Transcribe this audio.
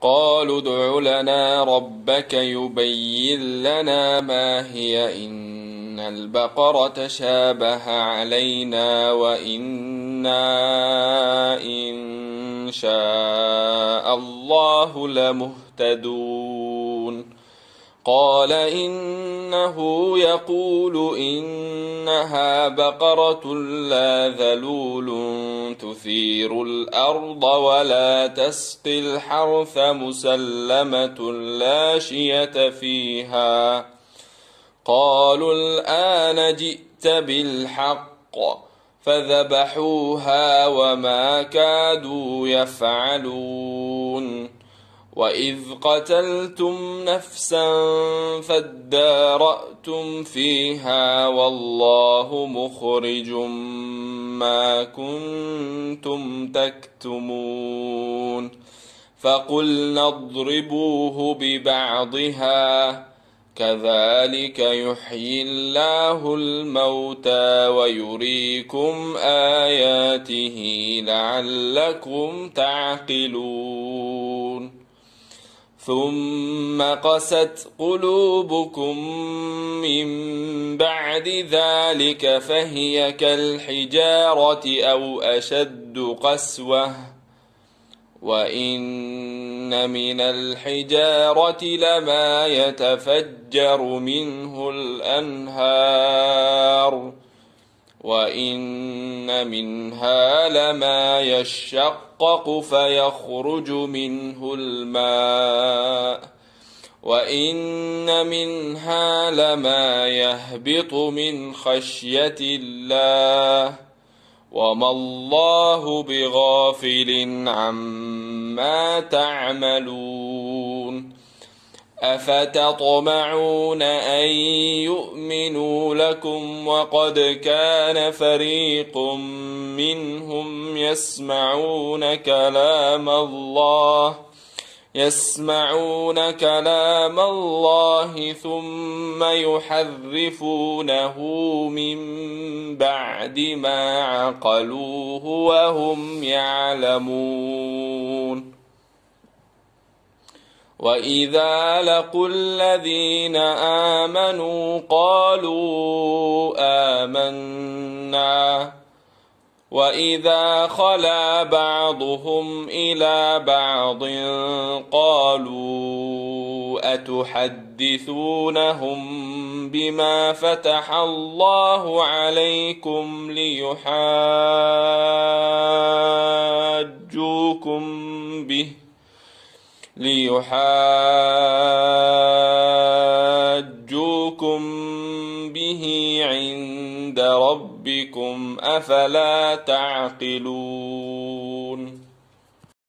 قالوا ادع لنا ربك يبين لنا ما هي إن البقرة تشابه علينا وإنا إن شاء الله لمهتدون قال إنه يقول إنها بقرة لا ذلول تثير الأرض ولا تسقي الحرث مسلمة لا شية فيها قالوا الآن جئت بالحق فذبحوها وما كادوا يفعلون وإذ قتلتم نفسا فادارأتم فيها والله مخرج ما كنتم تكتمون فقلنا اضربوه ببعضها كذلك يحيي الله الموتى ويريكم آياته لعلكم تعقلون ثم قست قلوبكم من بعد ذلك فهي كالحجارة أو أشد قسوة وإن من الحجارة لما يتفجر منه الأنهار وإن منها لما يشقق فيخرج منه الماء وإن منها لما يهبط من خشية الله وما الله بغافل عما تعملون أفتطمعون أن يؤمنوا لكم وقد كان فريق منهم يسمعون كلام الله يسمعون كلام الله ثم يحرفونه من بعد ما عقلوه وهم يعلمون وإذا لقوا الذين آمنوا قالوا آمنا وإذا خلا بعضهم إلى بعض قالوا أتحدثونهم بما فتح الله عليكم ليحاجوكم به ۖ ليحاجوكم به عند ربكم افلا تعقلون